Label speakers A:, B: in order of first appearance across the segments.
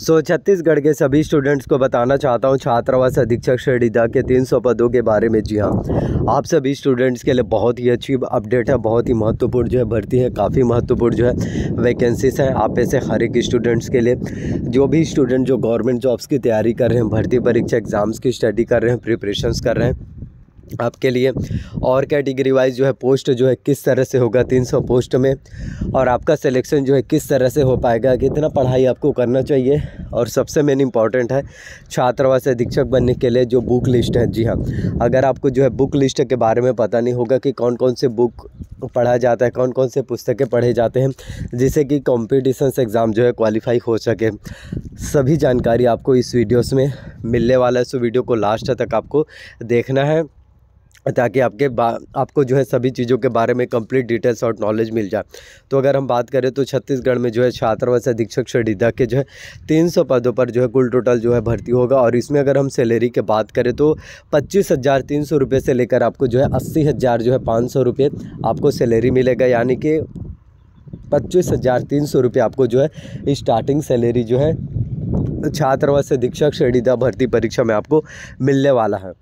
A: सो so, Chhattisgarh के सभी students को बताना चाहता हूँ छात्रावास अधीक्षक श्रेणीदा के 300 पदों के बारे में जी हाँ आप सभी स्टूडेंट्स के लिए बहुत ही अच्छी अपडेट है बहुत ही महत्वपूर्ण जो है भर्ती है काफ़ी महत्वपूर्ण जो है वैकेंसीज हैं आप ऐसे हर एक स्टूडेंट्स के लिए जो भी स्टूडेंट जो गवर्नमेंट जॉब्स की तैयारी कर रहे हैं भर्ती परीक्षा एग्ज़ाम्स की स्टडी कर रहे हैं प्रिपरेशंस कर रहे हैं आपके लिए और कैटेगरी वाइज जो है पोस्ट जो है किस तरह से होगा 300 पोस्ट में और आपका सिलेक्शन जो है किस तरह से हो पाएगा कितना पढ़ाई आपको करना चाहिए और सबसे मेन इम्पॉर्टेंट है छात्रावास अधीक्षक बनने के लिए जो बुक लिस्ट है जी हाँ अगर आपको जो है बुक लिस्ट के बारे में पता नहीं होगा कि कौन कौन से बुक पढ़ा जाता है कौन कौन से पुस्तकें पढ़े जाते हैं जिससे कि कॉम्पिटिशन एग्ज़ाम जो है क्वालिफाई हो सके सभी जानकारी आपको इस वीडियोज़ में मिलने वाला है सो वीडियो को लास्ट तक आपको देखना है ताकि आपके आपको जो है सभी चीज़ों के बारे में कंप्लीट डिटेल्स और नॉलेज मिल जाए तो अगर हम बात करें तो छत्तीसगढ़ में जो है छात्रावास अधीक्षक श्रेडिदा के जो है तीन सौ पदों पर जो है कुल टोटल जो है भर्ती होगा और इसमें अगर हम सैलरी की बात करें तो पच्चीस हज़ार तीन सौ रुपये से लेकर आपको जो है अस्सी हज़ार जो है पाँच सौ रुपये आपको सैलरी मिलेगा यानी कि पच्चीस हज़ार तीन सौ रुपये आपको जो है स्टार्टिंग सैलरी जो है छात्रावास अधीक्षक श्रेणीदा भर्ती परीक्षा में आपको मिलने वाला है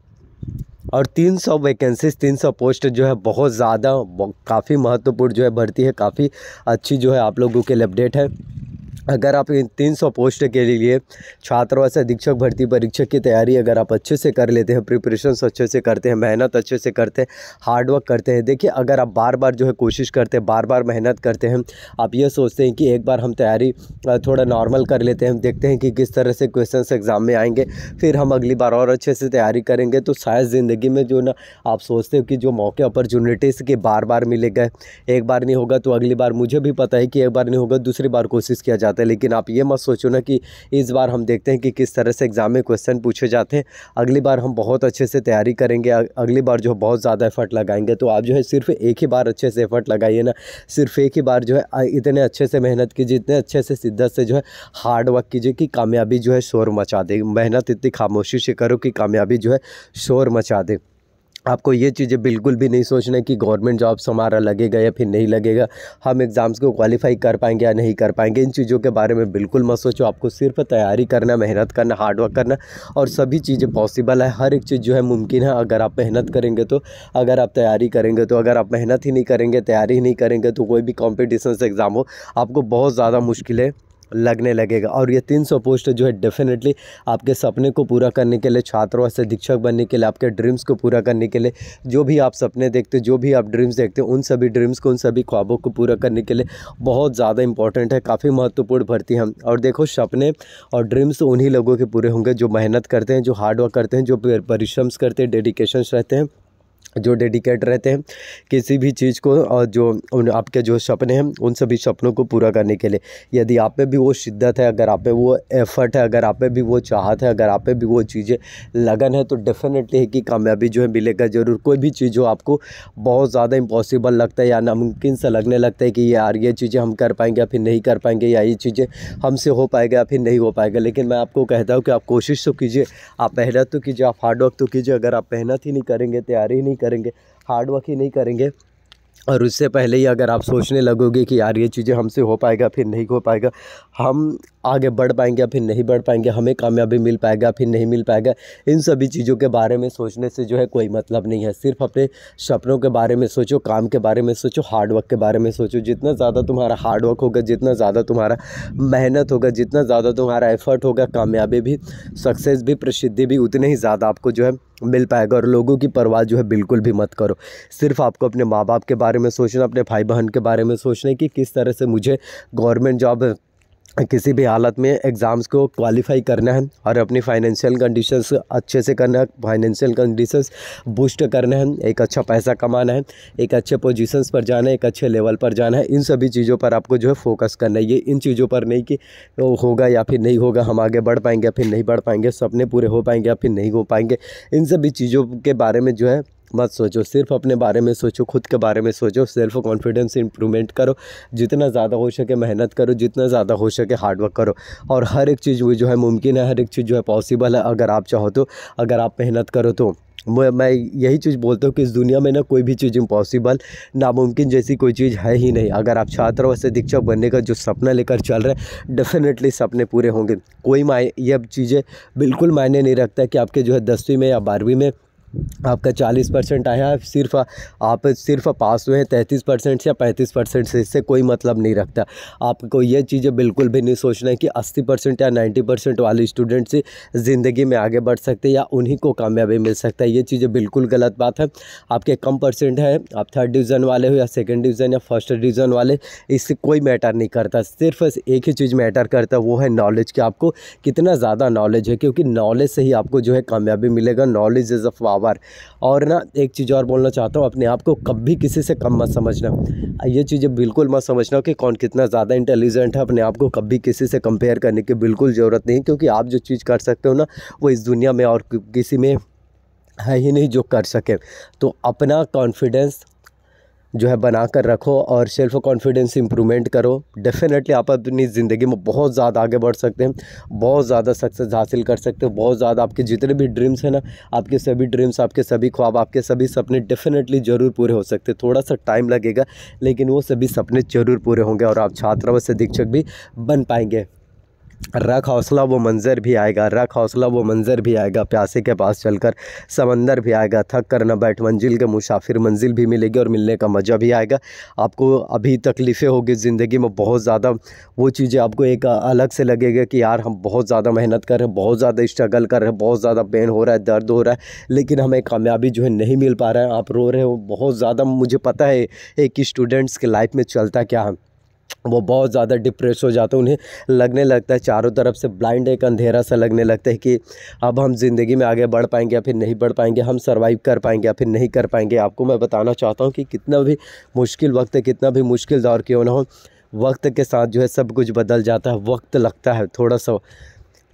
A: और 300 वैकेंसीज 300 पोस्ट जो है बहुत ज़्यादा काफ़ी महत्वपूर्ण जो है भर्ती है काफ़ी अच्छी जो है आप लोगों के लिए अपडेट है अगर आप इन तीन सौ पोस्ट के लिए छात्रावास अधीक्षक भर्ती परीक्षा की तैयारी अगर आप अच्छे से कर लेते हैं प्रिपरेशन अच्छे से करते हैं मेहनत अच्छे से करते हैं हार्डवर्क करते हैं देखिए अगर आप बार बार जो है कोशिश करते हैं बार बार मेहनत करते हैं आप ये सोचते हैं कि एक बार हम तैयारी थोड़ा नॉर्मल कर लेते हैं देखते हैं कि किस तरह से क्वेश्चन एग्ज़ाम में आएंगे फिर हम अगली बार और अच्छे से तैयारी करेंगे तो शायद ज़िंदगी में जो ना आप सोचते हो कि जो मौके अपॉर्चुनिटीज़ के बार बार मिले गए एक बार नहीं होगा तो अगली बार मुझे भी पता है कि एक बार नहीं होगा दूसरी बार कोशिश किया जाता जाता है लेकिन आप ये मत सोचो ना कि इस बार हम देखते हैं कि किस तरह से एग्ज़ाम में क्वेश्चन पूछे जाते हैं अगली बार हम बहुत अच्छे से तैयारी करेंगे अगली बार जो बहुत ज़्यादा एफर्ट लगाएंगे तो आप जो है सिर्फ एक ही बार अच्छे से एफर्ट लगाइए ना सिर्फ एक ही बार जो है इतने अच्छे से मेहनत कीजिए इतने अच्छे से शिद्दत से जो है हार्ड वर्क कीजिए कि कामयाबी जो है शोर मचा दे मेहनत इतनी खामोशी से करो कि कामयाबी जो है शोर मचा दे आपको ये चीज़ें बिल्कुल भी नहीं सोचना कि गवर्नमेंट जॉब्स हमारा लगेगा या फिर नहीं लगेगा हम एग्ज़ाम्स को क्वालिफाई कर पाएंगे या नहीं कर पाएंगे इन चीज़ों के बारे में बिल्कुल मत सोचो आपको सिर्फ तैयारी करना मेहनत करना हार्डवर्क करना और सभी चीज़ें पॉसिबल है हर एक चीज़ जो है मुमकिन है अगर आप मेहनत करेंगे तो अगर आप तैयारी करेंगे तो अगर आप मेहनत ही नहीं करेंगे तैयारी ही नहीं करेंगे तो कोई भी कॉम्पिटिशन एग्ज़ाम हो आपको बहुत ज़्यादा मुश्किलें लगने लगेगा और ये 300 पोस्ट जो है डेफिनेटली आपके सपने को पूरा करने के लिए छात्रों से शिक्षक बनने के लिए आपके ड्रीम्स को पूरा करने के लिए जो भी आप सपने देखते हो जो भी आप ड्रीम्स देखते हो उन सभी ड्रीम्स को उन सभी ख्वाबों को पूरा करने के लिए बहुत ज़्यादा इंपॉर्टेंट है काफ़ी महत्वपूर्ण भर्ती हम और देखो सपने और ड्रीम्स तो उन्हीं लोगों के पूरे होंगे जो मेहनत करते हैं जो हार्डवर्क करते हैं जो परिश्रम्स करते हैं डेडिकेशन रहते हैं जो डेडिकेट रहते हैं किसी भी चीज़ को और जो उन आपके जो सपने हैं उन सभी सपनों को पूरा करने के लिए यदि आप पे भी वो शिद्दत है अगर आप पे वो एफर्ट है अगर आप पे भी वो चाहत है अगर आप पे भी वो चीज़ें लगन है तो डेफिनेटली है कि कामयाबी जो है मिलेगा ज़रूर कोई भी चीज़ जो आपको बहुत ज़्यादा इम्पॉसिबल लगता है या नामुमकिन सा लगने लगता है कि यार ये चीज़ें हम कर पाएंगे या फिर नहीं कर पाएंगे या ये चीज़ें हमसे हो पाएगा या फिर नहीं हो पाएगा लेकिन मैं आपको कहता हूँ कि आप कोशिश तो कीजिए आप मेहनत तो कीजिए आप हार्डवर्क तो कीजिए अगर आप मेहनत ही नहीं करेंगे तैयारी ही नहीं करेंगे हार्डवर्क ही नहीं करेंगे और उससे पहले ही अगर आप सोचने लगोगे कि यार ये चीज़ें हमसे हो पाएगा फिर नहीं हो पाएगा हम आगे बढ़ पाएंगे या फिर नहीं बढ़ पाएंगे हमें कामयाबी मिल पाएगा फिर नहीं मिल पाएगा इन सभी चीज़ों के बारे में सोचने से जो है कोई मतलब नहीं है सिर्फ अपने सपनों के बारे में सोचो काम के बारे में सोचो हार्डवर्क के बारे में सोचो जितना ज़्यादा तुम्हारा हार्डवर्क होगा जितना ज़्यादा तुम्हारा मेहनत होगा जितना ज़्यादा तुम्हारा एफर्ट होगा कामयाबी भी सक्सेस भी प्रसिद्धि भी उतने ही ज़्यादा आपको जो है मिल पाएगा और लोगों की परवाह जो है बिल्कुल भी मत करो सिर्फ आपको अपने माँ बाप के बारे में सोचना अपने भाई बहन के बारे में सोचना कि किस तरह से मुझे गवर्नमेंट जॉब किसी भी हालत में एग्ज़ाम्स को क्वालिफाई करना है और अपनी फाइनेंशियल कंडीशंस अच्छे से करना है फाइनेंशियल कंडीशंस बूस्ट करना है एक अच्छा पैसा कमाना है एक अच्छे पोजीशंस पर जाना है एक अच्छे लेवल पर जाना है इन सभी चीज़ों पर आपको जो है फोकस करना है ये इन चीज़ों पर नहीं कि तो होगा या फिर नहीं होगा हम आगे बढ़ पाएंगे या फिर नहीं बढ़ पाएंगे सपने पूरे हो पाएंगे या फिर नहीं हो पाएंगे इन सभी चीज़ों के बारे में जो है मत सोचो सिर्फ अपने बारे में सोचो खुद के बारे में सोचो सेल्फ कॉन्फिडेंस इंप्रूवमेंट करो जितना ज़्यादा हो सके मेहनत करो जितना ज़्यादा हो सके हार्डवर्क करो और हर एक चीज़ जो है मुमकिन है हर एक चीज़ जो है पॉसिबल है अगर आप चाहो तो अगर आप मेहनत करो तो मैं यही चीज़ बोलता हूँ कि इस दुनिया में ना कोई भी चीज़ इम्पॉसिबल नामुमकिन जैसी कोई चीज़ है ही नहीं अगर आप छात्र और शिक्षक बनने का जो सपना लेकर चल रहे हैं डेफिनेटली सपने पूरे होंगे कोई माय ये चीज़ें बिल्कुल मायने नहीं रखता कि आपके जो है दसवीं में या बारहवीं में आपका चालीस परसेंट आया है सिर्फ आप सिर्फ पास हुए हैं तैंतीस परसेंट या पैंतीस परसेंट से इससे कोई मतलब नहीं रखता आपको ये चीज़ें बिल्कुल भी नहीं सोचना है कि अस्सी परसेंट या नाइन्टी परसेंट वाले स्टूडेंट से ज़िंदगी में आगे बढ़ सकते हैं या उन्हीं को कामयाबी मिल सकता है ये चीज़ें बिल्कुल गलत बात है आपके कम परसेंट है आप थर्ड डिवीज़न वाले हो या सेकेंड डिवीज़न या फर्स्ट डिवीज़न वाले इससे कोई मैटर नहीं करता सिर्फ एक ही चीज़ मैटर करता है वो है नॉलेज कि आपको कितना ज़्यादा नॉलेज है क्योंकि नॉलेज से ही आपको जो है कामयाबी मिलेगा knowledge is a power power और ना एक चीज़ और बोलना चाहता हूँ अपने आप को कभी किसी से कम मत समझना ये चीज़ें बिल्कुल मत समझना कि कौन कितना ज़्यादा इंटेलिजेंट है अपने आप को कभी किसी से कंपेयर करने की बिल्कुल ज़रूरत नहीं क्योंकि आप जो चीज़ कर सकते हो ना वो इस दुनिया में और किसी में है ही नहीं जो कर सके तो अपना कॉन्फिडेंस जो है बना कर रखो और सेल्फ़ कॉन्फिडेंस इम्प्रूवमेंट करो डेफ़िनेटली आप अपनी ज़िंदगी में बहुत ज़्यादा आगे बढ़ सकते हैं बहुत ज़्यादा सक्सेस हासिल कर सकते हो बहुत ज़्यादा आपके जितने भी ड्रीम्स हैं ना आपके सभी ड्रीम्स आपके सभी ख्वाब आपके सभी सपने डेफ़िनेटली ज़रूर पूरे हो सकते थोड़ा सा टाइम लगेगा लेकिन वो सभी सपने ज़रूर पूरे होंगे और आप छात्रावास दीक्षक भी बन पाएंगे रख हौसला वो मंज़र भी आएगा रख हौसला वो मंज़र भी आएगा प्यासे के पास चलकर समंदर भी आएगा थक कर ना बैठ मंजिल के मुसाफिर मंजिल भी मिलेगी और मिलने का मज़ा भी आएगा आपको अभी तकलीफ़ें होगी ज़िंदगी में बहुत ज़्यादा वो चीज़ें आपको एक अलग से लगेगा कि यार हम बहुत ज़्यादा मेहनत कर रहे हैं बहुत ज़्यादा स्ट्रगल कर रहे हैं बहुत ज़्यादा पेन हो रहा है दर्द हो रहा है लेकिन हमें कामयाबी जो है नहीं मिल पा रहा है आप रो रहे हो बहुत ज़्यादा मुझे पता है एक स्टूडेंट्स के लाइफ में चलता क्या है वो बहुत ज़्यादा डिप्रेस हो जाते हैं उन्हें लगने लगता है चारों तरफ से ब्लाइंड एक अंधेरा सा लगने लगता है कि अब हम ज़िंदगी में आगे बढ़ पाएंगे या फिर नहीं बढ़ पाएंगे हम सर्वाइव कर पाएंगे या फिर नहीं कर पाएंगे आपको मैं बताना चाहता हूँ कि कितना भी मुश्किल वक्त कितना भी मुश्किल दौर क्यों ना हो वक्त के साथ जो है सब कुछ बदल जाता है वक्त लगता है थोड़ा सा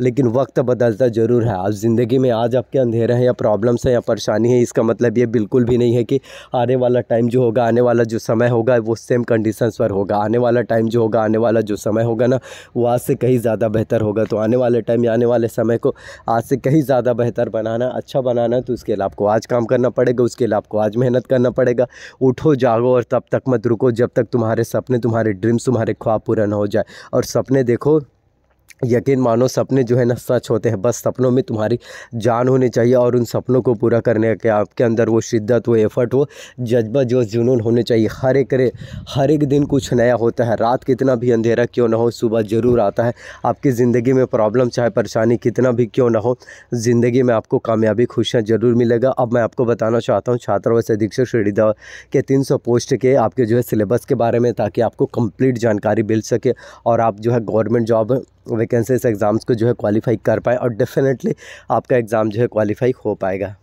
A: लेकिन वक्त बदलता ज़रूर है आप ज़िंदगी में आज आपके अंधेरे हैं या प्रॉब्लम्स हैं या परेशानी है इसका मतलब ये बिल्कुल भी नहीं है कि आने वाला टाइम जो होगा आने वाला जो समय होगा वो सेम कंडीशंस पर होगा आने वाला टाइम जो होगा आने वाला जो समय होगा ना वो आज से कहीं ज़्यादा बेहतर होगा तो आने वाले टाइम या आने वाले समय को आज से कहीं ज़्यादा बेहतर बनाना अच्छा बनाना तो उसके लिए आपको आज काम करना पड़ेगा उसके लिए आपको आज मेहनत करना पड़ेगा उठो जागो और तब तक मत रुको जब तक तुम्हारे सपने तुम्हारे ड्रीम्स तुम्हारे ख्वाब पूरा ना हो जाए और सपने देखो यकीन मानो सपने जो है ना सच होते हैं बस सपनों में तुम्हारी जान होनी चाहिए और उन सपनों को पूरा करने के आपके अंदर वो शिद्दत वो एफर्ट वो जज्बा जो जुनून होने चाहिए हर एक रे हर एक दिन कुछ नया होता है रात कितना भी अंधेरा क्यों ना हो सुबह ज़रूर आता है आपकी ज़िंदगी में प्रॉब्लम चाहे परेशानी कितना भी क्यों ना हो ज़िंदगी में आपको कामयाबी खुशियाँ ज़रूर मिलेगा अब मैं आपको बताना चाहता हूँ छात्रावास अधीक्षक श्रीडीदा के तीन पोस्ट के आपके जो है सिलेबस के बारे में ताकि आपको कम्प्लीट जानकारी मिल सके और आप जो है गवर्नमेंट जॉब वे एग्ज़ाम्स को जो है क्वालिफाई कर पाए और डेफिनेटली आपका एग्ज़ाम जो है क्वालिफाई हो पाएगा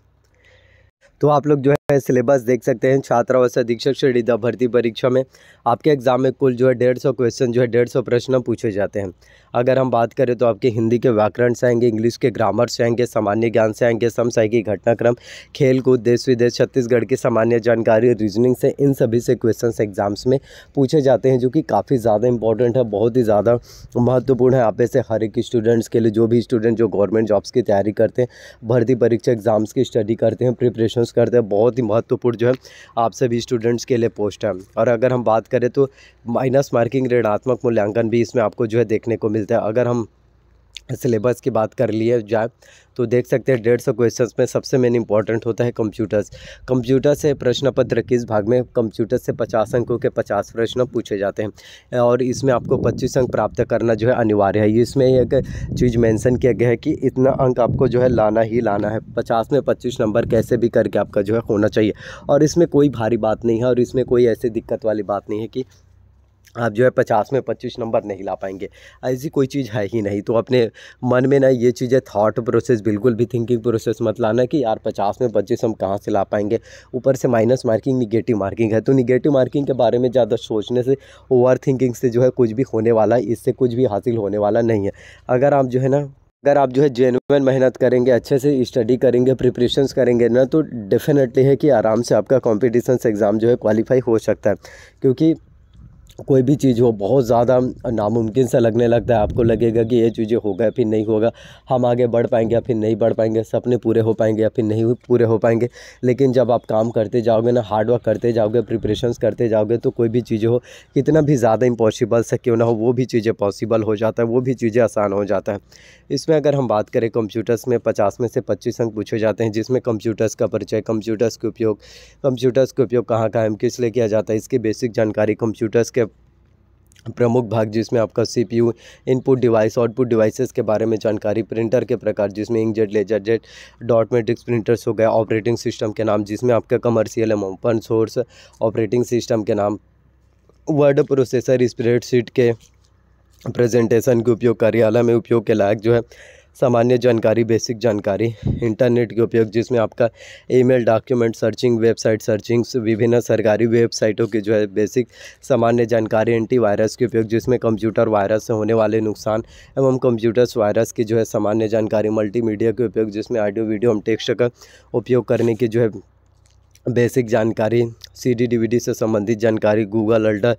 A: तो आप लोग जो है सिलेबस देख सकते हैं छात्रावास अधीक्षक श्रेणी भर्ती परीक्षा में आपके एग्जाम में कुल जो है डेढ़ सौ क्वेश्चन जो है डेढ़ सौ प्रश्न पूछे जाते हैं अगर हम बात करें तो आपके हिंदी के व्याकरण से आएंगे इंग्लिश के ग्रामर से आएंगे सामान्य ज्ञान से आएंगे समसायिकी घटनाक्रम खेल कूद देश विदेश छत्तीसगढ़ की सामान्य जानकारी रीजनिंग से इन सभी से क्वेश्चन एग्जाम्स में पूछे जाते हैं जो कि काफ़ी ज़्यादा इंपॉर्टेंट है बहुत ही ज़्यादा महत्वपूर्ण है आप ऐसे हर एक स्टूडेंट्स के लिए जो भी स्टूडेंट जो गवर्नमेंट जॉब्स की तैयारी करते हैं भर्ती परीक्षा एग्ज़ाम्स की स्टडी करते हैं प्रिपरेशन करते हैं बहुत बहुत ही महत्वपूर्ण जो है आप सभी स्टूडेंट्स के लिए पोस्ट है और अगर हम बात करें तो माइनस मार्किंग ऋणात्मक मूल्यांकन भी इसमें आपको जो है देखने को मिलता है अगर हम सिलेबस की बात कर लिए जाए तो देख सकते हैं डेढ़ सौ क्वेश्चन में सबसे मेन इंपॉर्टेंट होता है कंप्यूटर्स कंप्यूटर से प्रश्न पत्र किस भाग में कंप्यूटर से पचास अंकों के पचास प्रश्न पूछे जाते हैं और इसमें आपको पच्चीस अंक प्राप्त करना जो है अनिवार्य है इसमें एक चीज़ मेंशन किया गया है कि इतना अंक आपको जो है लाना ही लाना है पचास में पच्चीस नंबर कैसे भी करके आपका जो है होना चाहिए और इसमें कोई भारी बात नहीं है और इसमें कोई ऐसी दिक्कत वाली बात नहीं है कि आप जो है पचास में पच्चीस नंबर नहीं ला पाएंगे ऐसी कोई चीज़ है ही नहीं तो अपने मन में ना ये चीज़ें थॉट प्रोसेस बिल्कुल भी थिंकिंग प्रोसेस मत लाना कि यार पचास में पच्चीस हम कहाँ से ला पाएंगे ऊपर से माइनस मार्किंग निगेटिव मार्किंग है तो निगेटिव मार्किंग के बारे में ज़्यादा सोचने से ओवर थिंकिंग से जो है कुछ भी होने वाला है इससे कुछ भी हासिल होने वाला नहीं है अगर आप जो है ना अगर आप जो है जेनुअन मेहनत करेंगे अच्छे से स्टडी करेंगे प्रिपरेशंस करेंगे ना तो डेफिनेटली है कि आराम से आपका कॉम्पिटिशन एग्ज़ाम जो है क्वालिफाई हो सकता है क्योंकि कोई भी चीज़ हो बहुत ज़्यादा नामुमकिन सा लगने लगता है आपको लगेगा कि ये चीज़ें होगा फिर नहीं होगा हम आगे बढ़ पाएंगे या फिर नहीं बढ़ पाएंगे सपने पूरे हो पाएंगे या फिर नहीं पूरे हो पाएंगे लेकिन जब आप काम करते जाओगे ना हार्ड वर्क करते जाओगे प्रिपरेशन करते जाओगे तो कोई भी चीज़ हो कितना भी ज़्यादा इम्पॉसिबल से क्यों ना हो वो भी चीज़ें पॉसिबल हो जाता है वो भी चीज़ें आसान हो जाता है इसमें अगर हम बात करें कंप्यूटर्स में पचास में से पच्चीस अंक पूछे जाते हैं जिसमें कंप्यूटर्स का परिचय कंप्यूटर्स के उपयोग कंप्यूटर्स के उपयोग कहाँ कहाँ किस लिए किया जाता है इसकी बेसिक जानकारी कंप्यूटर्स के प्रमुख भाग जिसमें आपका CPU input device output devices के बारे में जानकारी प्रिंटर के प्रकार जिसमें inkjet laser jet dot matrix printers हो गए ऑपरेटिंग सिस्टम के नाम जिसमें आपका commercial and open source operating system के नाम वर्ड प्रोसेसर स्प्रेडशीट के प्रेजेंटेशन के उपयोग कार्यालय में उपयोग के लायक जो है सामान्य जानकारी बेसिक जानकारी इंटरनेट के उपयोग जिसमें आपका email document searching website searching विभिन्न सरकारी वेबसाइटों की जो है बेसिक सामान्य जानकारी एंटीवायरस के उपयोग जिसमें कंप्यूटर वायरस से होने वाले नुकसान एवं कंप्यूटर्स वायरस की जो है सामान्य जानकारी मल्टीमीडिया के उपयोग जिसमें ऑडियो वीडियो हम टेक्स्ट का उपयोग करने की जो है बेसिक जानकारी सीडी डीवीडी से संबंधित जानकारी गूगल अल्टा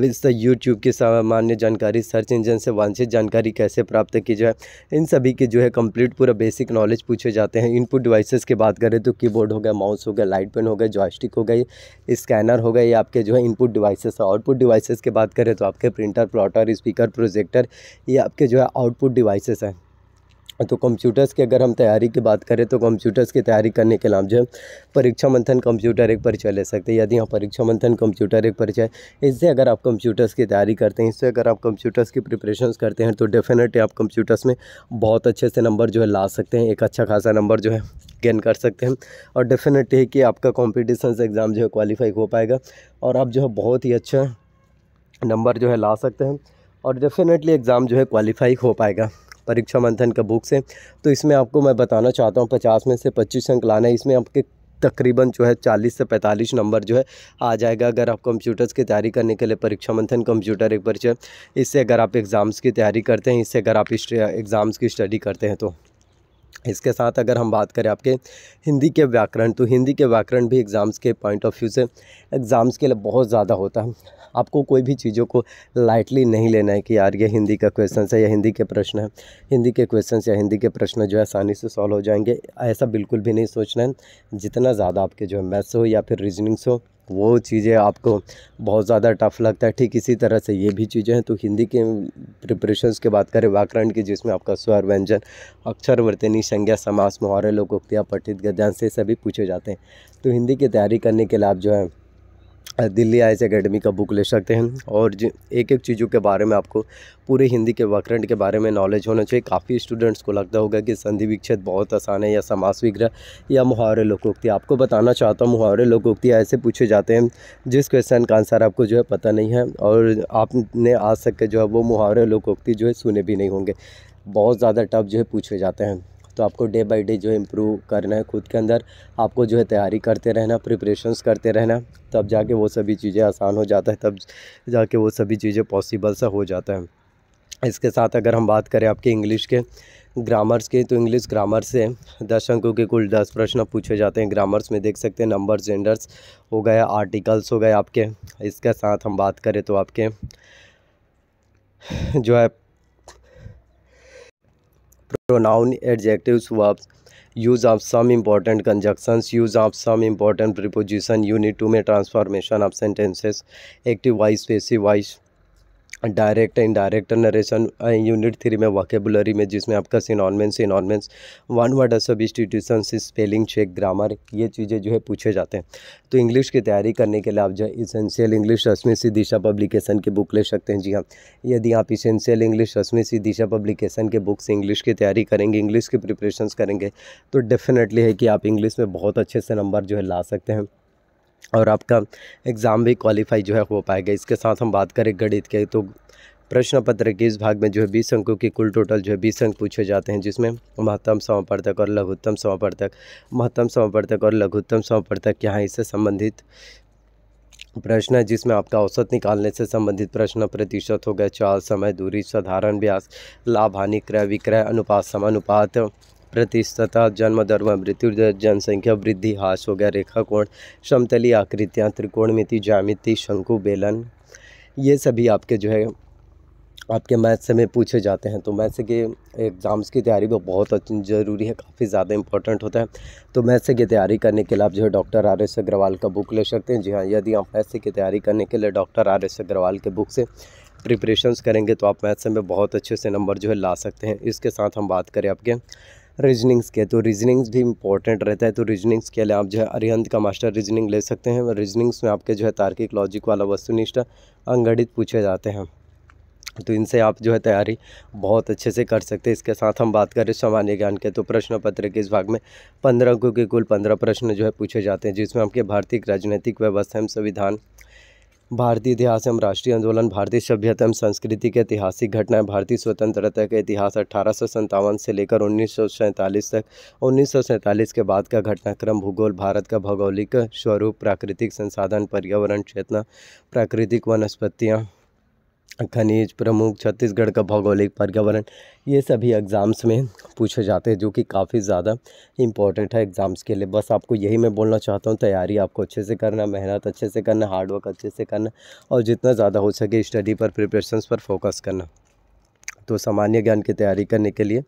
A: विस्ता यूट्यूब की सामान्य जानकारी सर्च इंजन से वांछित जानकारी कैसे प्राप्त की जाए इन सभी के जो है कंप्लीट पूरा बेसिक नॉलेज पूछे जाते हैं इनपुट डिवाइसेस की बात करें तो कीबोर्ड हो गया माउस हो गया लाइट पेन हो गया जॉयस्टिक हो गई स्कैनर हो गया ये आपके जो है इनपुट डिवाइसेस आउटपुट डिवाइसेस की बात करें तो आपके प्रिंटर प्लॉटर स्पीकर प्रोजेक्टर ये आपके जो है आउटपुट डिवाइसेस हैं तो कंप्यूटर्स की अगर हम तैयारी की बात करें तो कंप्यूटर्स की तैयारी करने के नाम जो है परीक्षा मंथन कंप्यूटर एक परिचय ले सकते हैं यदि हाँ परीक्षा मंथन कंप्यूटर एक परिचय इससे अगर आप कंप्यूटर्स की तैयारी करते हैं इससे अगर आप कंप्यूटर्स की प्रिपरेशन करते हैं तो डेफिनेटली आप कंप्यूटर्स में बहुत अच्छे से नंबर जो है ला सकते हैं एक अच्छा खासा नंबर जो है गेन कर सकते हैं और डेफिनेटली है कि आपका कॉम्पिटिशन एग्ज़ाम जो है क्वालिफाई हो पाएगा और आप जो है बहुत ही अच्छा नंबर जो है ला सकते हैं और डेफिनेटली एग्ज़ाम जो है क्वालिफाई हो पाएगा परीक्षा मंथन का बुक्स है तो इसमें आपको मैं बताना चाहता हूँ पचास में से पच्चीस अंक लाना है इसमें आपके तकरीबन जो है चालीस से पैंतालीस नंबर जो है आ जाएगा अगर आप कंप्यूटर्स की तैयारी करने के लिए परीक्षा मंथन कंप्यूटर एक परिचय इससे अगर आप एग्ज़ाम्स की तैयारी करते हैं इससे अगर आप एग्ज़ाम्स की स्टडी करते हैं तो इसके साथ अगर हम बात करें आपके हिंदी के व्याकरण तो हिंदी के व्याकरण भी एग्ज़ाम्स के पॉइंट ऑफ व्यू से एग्ज़ाम्स के लिए बहुत ज़्यादा होता है आपको कोई भी चीज़ों को लाइटली नहीं लेना है कि यार ये हिंदी का क्वेश्चन है या हिंदी के प्रश्न है हिंदी के क्वेश्चन या हिंदी के प्रश्न जो है आसानी से सॉल्व हो जाएंगे ऐसा बिल्कुल भी नहीं सोचना है जितना ज़्यादा आपके जो है मैथ्स हो या फिर रीजनिंग्स हो वो चीज़ें आपको बहुत ज़्यादा टफ़ लगता है ठीक इसी तरह से ये भी चीज़ें हैं तो हिंदी के प्रिपरेशंस की बात करें व्याकरण की जिसमें आपका स्वर व्यंजन अक्षर वर्तनी संज्ञा समास मुहारे लोकोक्तियाँ पठित गद्यांश से सभी पूछे जाते हैं तो हिंदी की तैयारी करने के लिए आप जो है दिल्ली एस एकेडमी का बुक ले सकते हैं और एक एक चीज़ों के बारे में आपको पूरे हिंदी के व्याकरण के बारे में नॉलेज होना चाहिए काफ़ी स्टूडेंट्स को लगता होगा कि संधि विक्षेद बहुत आसान है या समास विग्रह या मुहावरे लोकोक्ति आपको बताना चाहता हूँ मुहावरे लोकोक्ति ऐसे पूछे जाते हैं जिस क्वेश्चन का आंसर आपको जो है पता नहीं है और आपने आज तक के जो है वो मुहावरे लोकोक्ति जो है सुने भी नहीं होंगे बहुत ज़्यादा टफ जो है पूछे जाते हैं तो आपको डे बाई डे जो है इम्प्रूव करना है खुद के अंदर आपको जो है तैयारी करते रहना प्रिपरेशंस करते रहना तब जाके वो सभी चीज़ें आसान हो जाता है तब जाके वो सभी चीज़ें पॉसिबल सा हो जाता है इसके साथ अगर हम बात करें आपके इंग्लिश के ग्रामर्स के तो इंग्लिश ग्रामर से दस अंकों के कुल दस प्रश्न पूछे जाते हैं ग्रामर्स में देख सकते हैं नंबर जेंडर्स हो गए आर्टिकल्स हो गए आपके इसके साथ हम बात करें तो आपके जो है pronoun adjective verbs use of some important conjunctions use of some important preposition unit two में transformation of sentences active voice passive voice direct indirect narration unit three में वाकेबुलरी में जिसमें आपका synonyms synonyms one word substitution spelling check grammar ये चीज़ें जो है पूछे जाते हैं तो इंग्लिश की तैयारी करने के लिए आप जो essential English Rashmi C Disha publication की बुक ले सकते हैं जी हाँ यदि आप essential English Rashmi C Disha publication के बुक इंग्लिश की तैयारी करेंगे इंग्लिश की प्रिपरेशन करेंगे तो डेफिनेटली है कि आप इंग्लिश में बहुत अच्छे से नंबर जो है ला सकते हैं और आपका एग्ज़ाम भी क्वालिफाई जो है हो पाएगा इसके साथ हम बात करें गणित के तो प्रश्न पत्र के इस भाग में जो है बीस अंकों के कुल टोटल जो है बीस अंक पूछे जाते हैं जिसमें महत्तम समापर्तक और लघुत्तम समापर्तक महत्तम समापर्तक और लघुत्तम समापर्तक यहाँ इससे संबंधित प्रश्न है जिसमें आपका औसत निकालने से संबंधित प्रश्न प्रतिशत हो गया चाल समय दूरी साधारण ब्यास लाभ हानि क्रय विक्रय अनुपात समानुपात प्रतिशतता जन्म दर व मृत्यु दर जनसंख्या वृद्धि हास हो गया रेखा कोण समतली आकृतियाँ त्रिकोणमिति ज्यामिति शंकु बेलन ये सभी आपके जो है आपके मैथ्स में पूछे जाते हैं तो मैथ्स के एग्ज़ाम्स की तैयारी भी बहुत ज़रूरी है काफ़ी ज़्यादा इंपॉर्टेंट होता है तो मैथ्स की तैयारी करने के लिए आप जो है डॉक्टर आर एस अग्रवाल का बुक ले सकते हैं जी हाँ यदि आप मैथ्स की तैयारी करने के लिए डॉक्टर आर एस अग्रवाल के बुक से प्रिपरेशन करेंगे तो आप मैथ्स में बहुत अच्छे से नंबर जो है ला सकते हैं इसके साथ हम बात करें आपके रीजनिंग्स के तो रीजनिंग्स भी इंपॉर्टेंट रहता है तो रीजनिंग्स के लिए आप जो है अरिहंत का मास्टर रीजनिंग ले सकते हैं रीजनिंग्स में आपके जो है तार्किक लॉजिक वाला वस्तुनिष्ठ अंगणित पूछे जाते हैं तो इनसे आप जो है तैयारी बहुत अच्छे से कर सकते हैं इसके साथ हम बात करें सामान्य ज्ञान के तो प्रश्न पत्र के इस भाग में पंद्रह के कुल पंद्रह प्रश्न जो है पूछे जाते हैं जिसमें आपके भारतीय राजनीतिक व्यवस्था एवं संविधान भारतीय इतिहास एवं राष्ट्रीय आंदोलन भारतीय सभ्यता एवं संस्कृति के ऐतिहासिक घटनाएं भारतीय स्वतंत्रता के इतिहास अठारह से लेकर उन्नीस तक उन्नीस के बाद का घटनाक्रम भूगोल भारत का भौगोलिक स्वरूप प्राकृतिक संसाधन पर्यावरण चेतना प्राकृतिक वनस्पतियाँ खनिज प्रमुख छत्तीसगढ़ का भौगोलिक पर्यावरण ये सभी एग्ज़ाम्स में पूछे जाते हैं जो कि काफ़ी ज़्यादा इंपॉर्टेंट है एग्ज़ाम्स के लिए बस आपको यही मैं बोलना चाहता हूँ तैयारी आपको अच्छे से करना मेहनत अच्छे से करना हार्डवर्क अच्छे से करना और जितना ज़्यादा हो सके स्टडी पर प्रिपरेशन पर फोकस करना तो सामान्य ज्ञान की तैयारी करने के लिए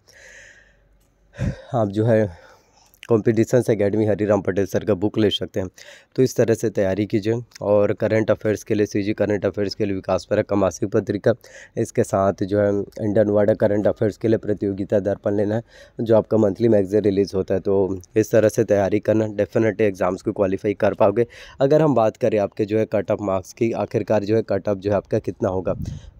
A: आप जो है competitions academy Hariram Patel sir का बुक ले सकते हैं तो इस तरह से तैयारी कीजिए और करंट अफेयर्स के लिए सीजी करंट अफेयर्स के लिए विकास पर का मासिक पत्रिका इसके साथ जो है इंडियन वाडा करंट अफेयर्स के लिए प्रतियोगिता दर्पण लेना है जो आपका मंथली मैगजीन रिलीज़ होता है तो इस तरह से तैयारी करना डेफिनेटली एग्ज़ाम्स को क्वालिफाई कर पाओगे अगर हम बात करें आपके जो है कट ऑफ मार्क्स की आखिरकार जो है कट ऑफ जो है आपका कितना होगा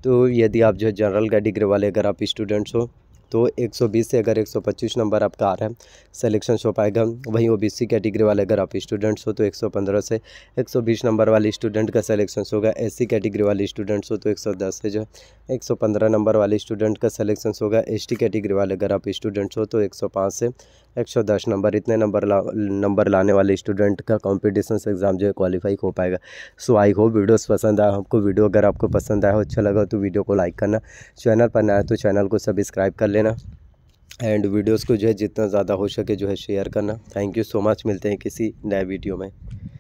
A: तो यदि आप जो है जनरल डिग्री वाले अगर आप स्टूडेंट्स हो तो 120 से अगर 125 नंबर आपका आ रहा है सिलेक्शन हो पाएगा वहीं ओबीसी कैटेगरी वाले अगर आप स्टूडेंट्स हो तो 115 से 120 नंबर वाले स्टूडेंट का सिलेक्शन होगा एससी कैटेगरी वाले स्टूडेंट्स हो तो 110 से जो 115 नंबर वाले स्टूडेंट का सिलेक्शन होगा एसटी कैटेगरी वाले अगर आप स्टूडेंट्स हो तो 105 से एक सौ दस नंबर इतने नंबर ला नंबर लाने वाले स्टूडेंट का कॉम्पिटिशन से एग्ज़ाम जो है क्वालिफाई हो पाएगा सो आई होप वीडियोस पसंद आए आपको वीडियो अगर आपको पसंद आया हो अच्छा लगा तो वीडियो को लाइक करना चैनल पर ना तो चैनल को सब्सक्राइब कर लेना एंड वीडियोस को जो है जितना ज़्यादा हो सके जो है शेयर करना थैंक यू सो मच मिलते हैं किसी नए वीडियो में